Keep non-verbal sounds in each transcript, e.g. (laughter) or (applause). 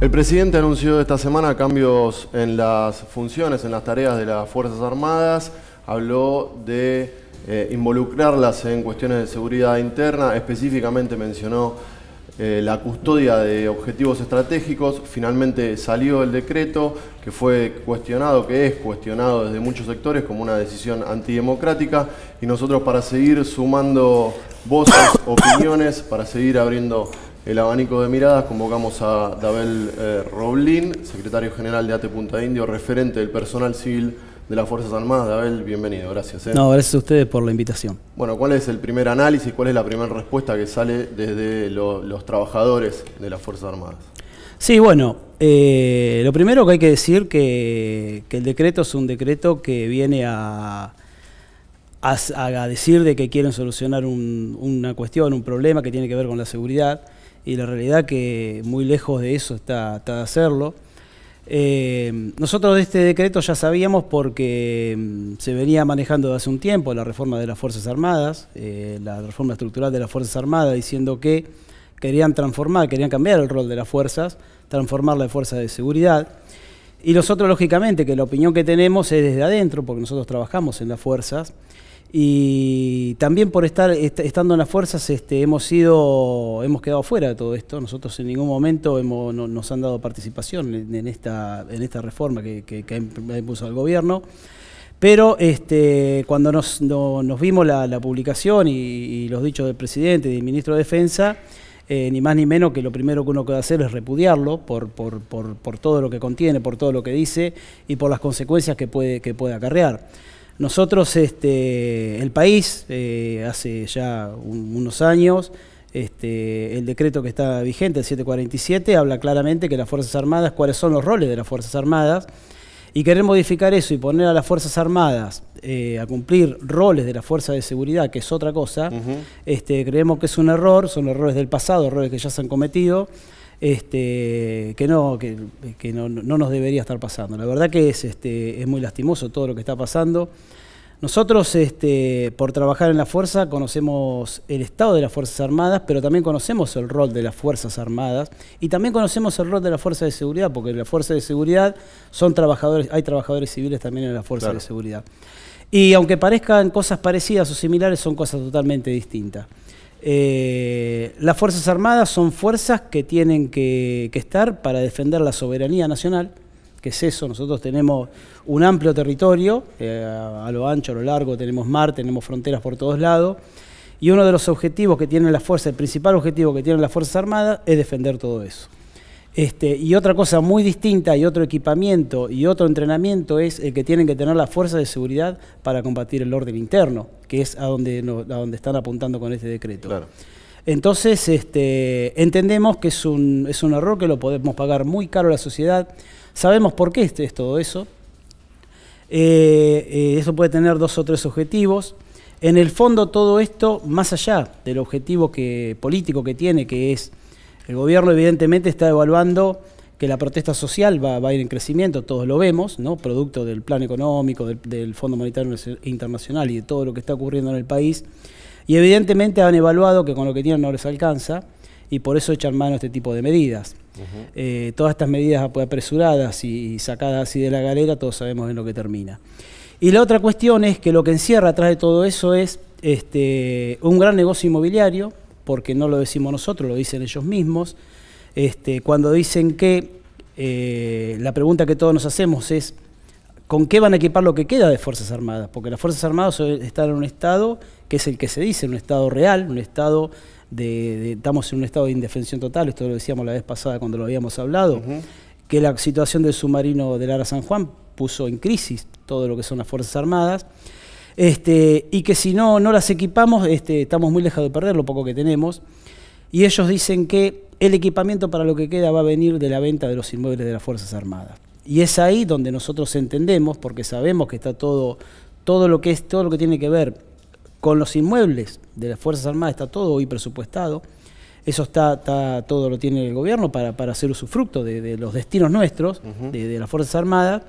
El presidente anunció esta semana cambios en las funciones, en las tareas de las Fuerzas Armadas. Habló de eh, involucrarlas en cuestiones de seguridad interna, específicamente mencionó eh, la custodia de objetivos estratégicos. Finalmente salió el decreto que fue cuestionado, que es cuestionado desde muchos sectores como una decisión antidemocrática y nosotros para seguir sumando voces, (coughs) opiniones, para seguir abriendo el abanico de miradas, convocamos a Dabel eh, Roblin, secretario general de ATE Punta Indio, referente del personal civil de las Fuerzas Armadas. Dabel, bienvenido, gracias. Eh. No, gracias a ustedes por la invitación. Bueno, ¿cuál es el primer análisis, cuál es la primera respuesta que sale desde los trabajadores de las Fuerzas Armadas? Sí, bueno, eh, lo primero que hay que decir que, el decreto es un decreto que viene a, a, decir de que quieren solucionar una cuestión, un problema que tiene que ver con la seguridad y la realidad que muy lejos de eso está, de hacerlo. Eh, nosotros de este decreto ya sabíamos porque mm, se venía manejando desde hace un tiempo la reforma de las Fuerzas Armadas, eh, la reforma estructural de las Fuerzas Armadas, diciendo que querían transformar, querían cambiar el rol de las fuerzas, transformarla la fuerza de seguridad. Y nosotros, lógicamente, que la opinión que tenemos es desde adentro, porque nosotros trabajamos en las fuerzas, y también por estar estando en las fuerzas este, hemos sido hemos quedado fuera de todo esto nosotros en ningún momento nos han dado participación en, esta reforma que, ha impulsado el gobierno pero este, cuando nos, vimos la, publicación y, los dichos del presidente y del ministro de Defensa, eh, ni más ni menos que lo primero que uno puede hacer es repudiarlo por, todo lo que contiene, por todo lo que dice y por las consecuencias que puede, que puede acarrear. Nosotros, este, el país, eh, hace ya unos años, este, el decreto que está vigente, el 747, habla claramente que las Fuerzas Armadas, cuáles son los roles de las Fuerzas Armadas, y querer modificar eso y poner a las Fuerzas Armadas eh, a cumplir roles de la Fuerza de Seguridad, que es otra cosa, este, creemos que es un error, son errores del pasado, errores que ya se han cometido. Este, que, no, no, nos debería estar pasando. La verdad que es, este, es muy lastimoso todo lo que está pasando. Nosotros, este, por trabajar en la fuerza, conocemos el estado de las Fuerzas Armadas, pero también conocemos el rol de las Fuerzas Armadas y también conocemos el rol de la Fuerza de Seguridad, porque la Fuerza de Seguridad son trabajadores, hay trabajadores civiles también en la Fuerza de Seguridad. Y aunque parezcan cosas parecidas o similares, son cosas totalmente distintas. Eh, las Fuerzas Armadas son fuerzas que tienen que, estar para defender la soberanía nacional, que es eso, nosotros tenemos un amplio territorio, eh, a lo ancho, a lo largo, tenemos mar, tenemos fronteras por todos lados, y uno de los objetivos que tienen las fuerzas, el principal objetivo que tienen las Fuerzas Armadas es defender todo eso. Este, y otra cosa muy distinta y otro equipamiento y otro entrenamiento es el que tienen que tener las fuerzas de seguridad para combatir el orden interno, que es a donde, están apuntando con este decreto. Entonces, este, entendemos que es un, error que lo podemos pagar muy caro a la sociedad. Sabemos por qué este es todo eso. Eh, eh, eso puede tener dos o tres objetivos. En el fondo, todo esto, más allá del objetivo político que tiene, que es el gobierno evidentemente está evaluando que la protesta social va, va, a ir en crecimiento, todos lo vemos, ¿no? producto del plan económico, del, FMI Fondo Monetario Internacional y de todo lo que está ocurriendo en el país. Y evidentemente han evaluado que con lo que tienen no les alcanza y por eso echan mano a este tipo de medidas. Eh, todas estas medidas apresuradas y, sacadas así de la galera, todos sabemos en lo que termina. Y la otra cuestión es que lo que encierra atrás de todo eso es este, un gran negocio inmobiliario, porque no lo decimos nosotros, lo dicen ellos mismos. Este, cuando dicen que eh, la pregunta que todos nos hacemos es, ¿con qué van a equipar lo que queda de Fuerzas Armadas? Porque las Fuerzas Armadas están en un estado que es el que se dice, un estado real, un estado de, estamos en un estado de indefensión total, esto lo decíamos la vez pasada cuando lo habíamos hablado, que la situación del submarino del Ara San Juan puso en crisis todo lo que son las Fuerzas Armadas. Este, y que si no, no las equipamos, este, estamos muy lejos de perder lo poco que tenemos. Y ellos dicen que el equipamiento para lo que queda va a venir de la venta de los inmuebles de las Fuerzas Armadas. Y es ahí donde nosotros entendemos, porque sabemos que está todo, todo lo que es, todo lo que tiene que ver con los inmuebles de las Fuerzas Armadas, está todo hoy presupuestado. Eso está, todo lo tiene el gobierno para, para hacer usufructo de, los destinos nuestros, de, de las Fuerzas Armadas.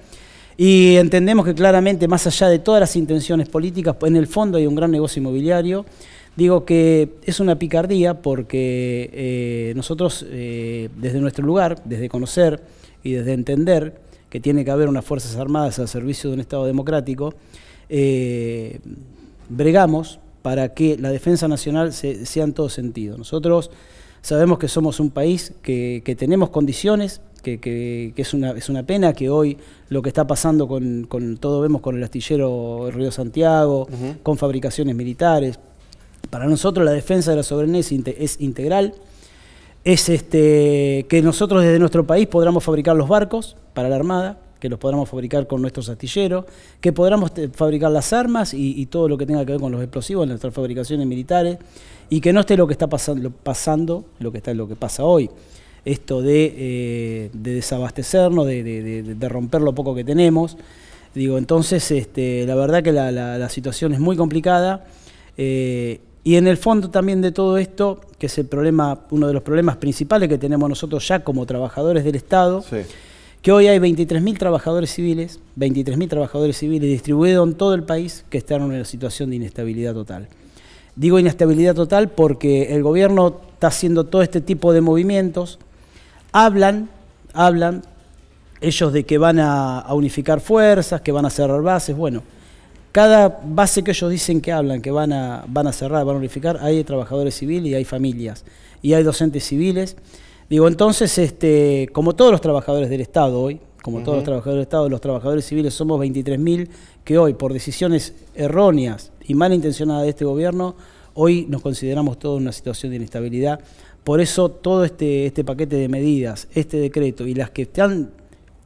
Y entendemos que claramente, más allá de todas las intenciones políticas, en el fondo hay un gran negocio inmobiliario. Digo que es una picardía porque eh, nosotros, eh, desde nuestro lugar, desde conocer y desde entender que tiene que haber unas Fuerzas Armadas al servicio de un Estado democrático, eh, bregamos para que la defensa nacional sea en todo sentido. Nosotros sabemos que somos un país que tenemos condiciones que, es, una, es una pena que hoy lo que está pasando con, todo, vemos con el astillero Río Santiago, con fabricaciones militares. Para nosotros la defensa de la soberanía es, integral, es este, que nosotros desde nuestro país podamos fabricar los barcos para la Armada, que los podamos fabricar con nuestros astilleros, que podamos fabricar las armas y, todo lo que tenga que ver con los explosivos, nuestras fabricaciones militares, y que no esté lo que está pasando, lo que está lo que pasa hoy esto de, eh, desabastecernos, de, romper lo poco que tenemos. Digo, entonces, este, la verdad que la, situación es muy complicada. Eh, y en el fondo también de todo esto, que es el problema, uno de los problemas principales que tenemos nosotros ya como trabajadores del Estado, que hoy hay 23.000 trabajadores civiles, 23.000 trabajadores civiles distribuidos en todo el país que están en una situación de inestabilidad total. Digo inestabilidad total porque el gobierno está haciendo todo este tipo de movimientos, Hablan, hablan ellos de que van a, unificar fuerzas, que van a cerrar bases, bueno. Cada base que ellos dicen que hablan, que van a, van a cerrar, van a unificar, hay trabajadores civiles y hay familias, y hay docentes civiles. Digo, entonces, este, como todos los trabajadores del Estado hoy, como todos los trabajadores del Estado, los trabajadores civiles somos 23.000 que hoy, por decisiones erróneas y malintencionadas de este gobierno, hoy nos consideramos todos en una situación de inestabilidad por eso todo este, este paquete de medidas, este decreto y las que están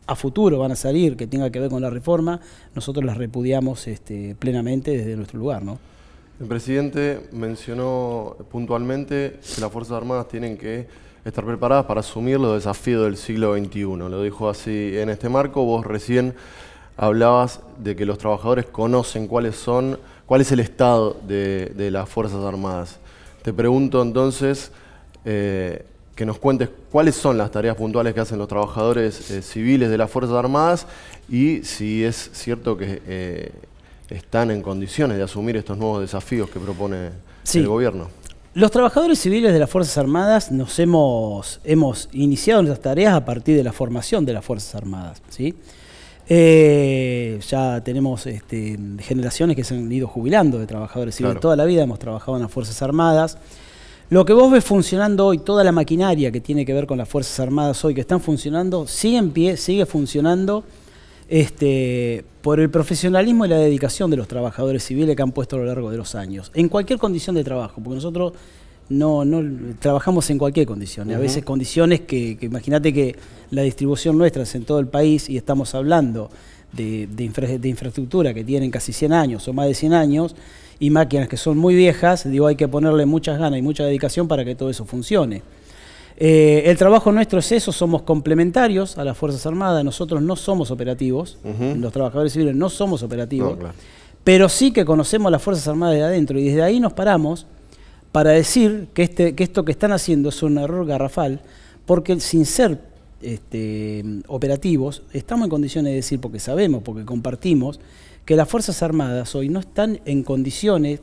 a futuro van a salir que tenga que ver con la reforma, nosotros las repudiamos este, plenamente desde nuestro lugar. ¿no? El presidente mencionó puntualmente que las Fuerzas Armadas tienen que estar preparadas para asumir los desafíos del siglo XXI. Lo dijo así en este marco. Vos recién hablabas de que los trabajadores conocen cuáles son, cuál es el estado de las Fuerzas Armadas. Te pregunto entonces eh, que nos cuentes cuáles son las tareas puntuales que hacen los trabajadores eh, civiles de las Fuerzas Armadas y si es cierto que eh, están en condiciones de asumir estos nuevos desafíos que propone el gobierno. Los trabajadores civiles de las Fuerzas Armadas nos hemos, iniciado nuestras tareas a partir de la formación de las Fuerzas Armadas. ya tenemos este, generaciones que se han ido jubilando de trabajadores civiles. Toda la vida hemos trabajado en las Fuerzas Armadas. Lo que vos ves funcionando hoy, toda la maquinaria que tiene que ver con las Fuerzas Armadas hoy, que están funcionando, sigue en pie, sigue funcionando este, por el profesionalismo y la dedicación de los trabajadores civiles que han puesto a lo largo de los años, en cualquier condición de trabajo, porque nosotros no, no trabajamos en cualquier condición, a veces condiciones que, que imagínate que la distribución nuestra es en todo el país y estamos hablando de, de, de infraestructura que tienen casi 100 años o más de 100 años, y máquinas que son muy viejas, digo, hay que ponerle muchas ganas y mucha dedicación para que todo eso funcione. Eh, el trabajo nuestro es eso, somos complementarios a las Fuerzas Armadas, nosotros no somos operativos, los trabajadores civiles no somos operativos, pero sí que conocemos a las Fuerzas Armadas de adentro y desde ahí nos paramos para decir que, este, que esto que están haciendo es un error garrafal, porque sin ser este, operativos, estamos en condiciones de decir, porque sabemos, porque compartimos, que las Fuerzas Armadas hoy no están en condiciones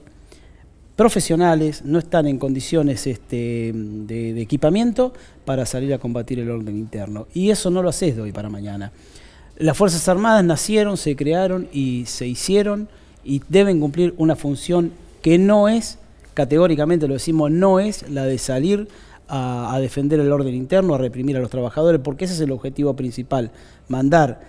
profesionales, no están en condiciones este, de, de, equipamiento para salir a combatir el orden interno. Y eso no lo haces de hoy para mañana. Las Fuerzas Armadas nacieron, se crearon y se hicieron y deben cumplir una función que no es, categóricamente lo decimos, no es la de salir a, defender el orden interno, a reprimir a los trabajadores, porque ese es el objetivo principal, mandar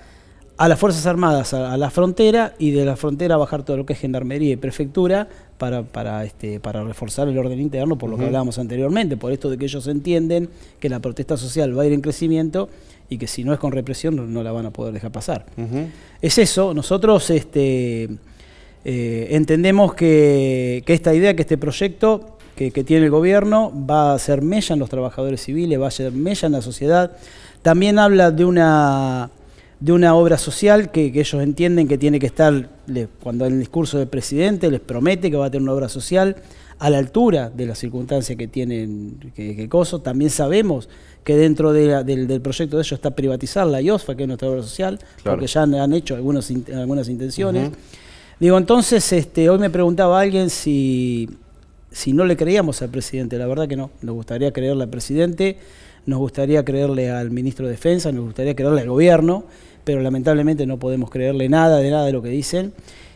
a las Fuerzas Armadas a, la frontera y de la frontera bajar todo lo que es gendarmería y prefectura para, este, para reforzar el orden interno, por lo que hablábamos anteriormente, por esto de que ellos entienden que la protesta social va a ir en crecimiento y que si no es con represión no, la van a poder dejar pasar. Es eso, nosotros este, eh, entendemos que esta idea, que este proyecto que, tiene el gobierno, va a ser mella en los trabajadores civiles, va a ser mella en la sociedad. También habla de una, de una obra social que, ellos entienden que tiene que estar, cuando el discurso del presidente les promete que va a tener una obra social a la altura de las circunstancias que tienen que, coso. También sabemos que dentro del, proyecto de ellos está privatizar la IOSFA, que es nuestra obra social, porque ya han hecho algunas intenciones. Digo, entonces, este, hoy me preguntaba alguien si si no le creíamos al presidente, la verdad que no, nos gustaría creerle al presidente, nos gustaría creerle al ministro de Defensa, nos gustaría creerle al gobierno, pero lamentablemente no podemos creerle nada de nada de lo que dicen.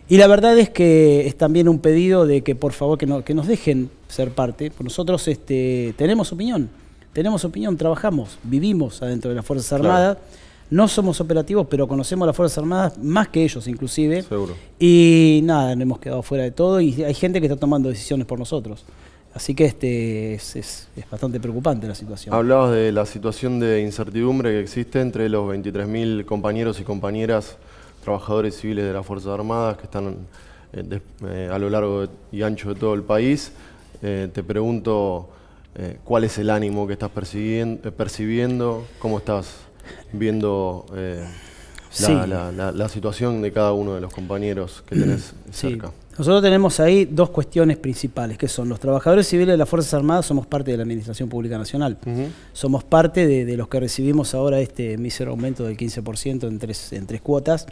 Y la verdad es que es también un pedido de que por favor que, nos dejen ser parte. Nosotros este, tenemos opinión, tenemos opinión, trabajamos, vivimos adentro de las Fuerzas Armadas. No somos operativos, pero conocemos a las Fuerzas Armadas más que ellos inclusive. Seguro. Y nada, nos hemos quedado fuera de todo y hay gente que está tomando decisiones por nosotros. Así que este es, bastante preocupante la situación. Hablabas de la situación de incertidumbre que existe entre los 23.000 compañeros y compañeras, trabajadores civiles de las Fuerzas Armadas que están eh, eh, a lo largo y ancho de todo el país. Eh, te pregunto cuál es el ánimo que estás percibiendo, cómo estás viendo eh, la, situación de cada uno de los compañeros que (clears throat) tenés cerca. Nosotros tenemos ahí dos cuestiones principales, que son los trabajadores civiles de las Fuerzas Armadas somos parte de la Administración Pública Nacional. Somos parte de, los que recibimos ahora este mísero aumento del 15% en tres, en tres cuotas.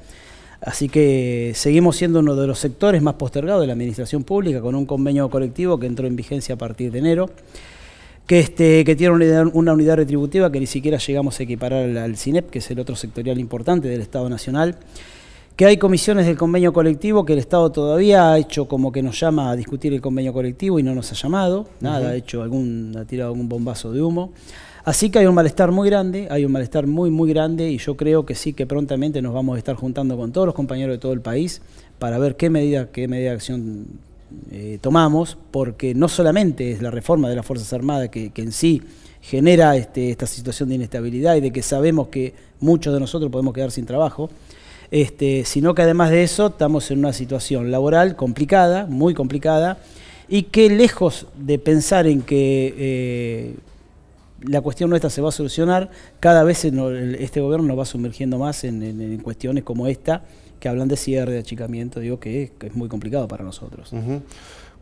Así que seguimos siendo uno de los sectores más postergados de la Administración Pública con un convenio colectivo que entró en vigencia a partir de enero que, este, que tiene una unidad, retributiva que ni siquiera llegamos a equiparar al, CINEP, que es el otro sectorial importante del Estado Nacional, que hay comisiones del convenio colectivo que el Estado todavía ha hecho como que nos llama a discutir el convenio colectivo y no nos ha llamado, nada, ha hecho algún, ha tirado algún bombazo de humo. Así que hay un malestar muy grande, hay un malestar muy, muy grande y yo creo que sí que prontamente nos vamos a estar juntando con todos los compañeros de todo el país para ver qué medida, qué medida de acción eh, tomamos, porque no solamente es la reforma de las Fuerzas Armadas que, en sí genera este, esta situación de inestabilidad y de que sabemos que muchos de nosotros podemos quedar sin trabajo, este, sino que además de eso estamos en una situación laboral complicada, muy complicada, y que lejos de pensar en que eh, la cuestión nuestra se va a solucionar, cada vez este gobierno nos va sumergiendo más en cuestiones como esta, que hablan de cierre, de achicamiento, digo que es, muy complicado para nosotros.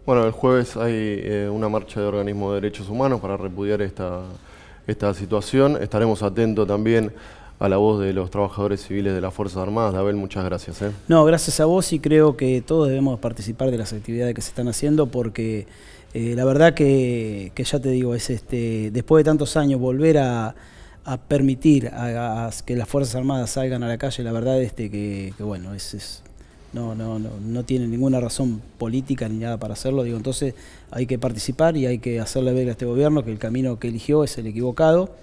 Bueno, el jueves hay eh, una marcha de organismos de derechos humanos para repudiar esta, esta situación. Estaremos atentos también a la voz de los trabajadores civiles de las Fuerzas Armadas. Abel, muchas gracias. Eh. No, gracias a vos y creo que todos debemos participar de las actividades que se están haciendo porque eh, la verdad que, que, ya te digo, es este después de tantos años volver a a permitir que las Fuerzas Armadas salgan a la calle, la verdad es que, bueno, no, no, no, tiene ninguna razón política ni nada para hacerlo. Digo, entonces hay que participar y hay que hacerle ver a este gobierno que el camino que eligió es el equivocado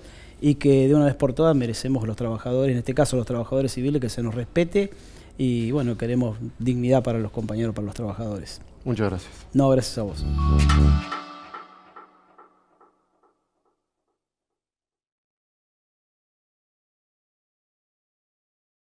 y que de una vez por todas merecemos los trabajadores, en este caso los trabajadores civiles, que se nos respete y bueno, queremos dignidad para los compañeros, para los trabajadores. Muchas gracias. No, gracias a vos.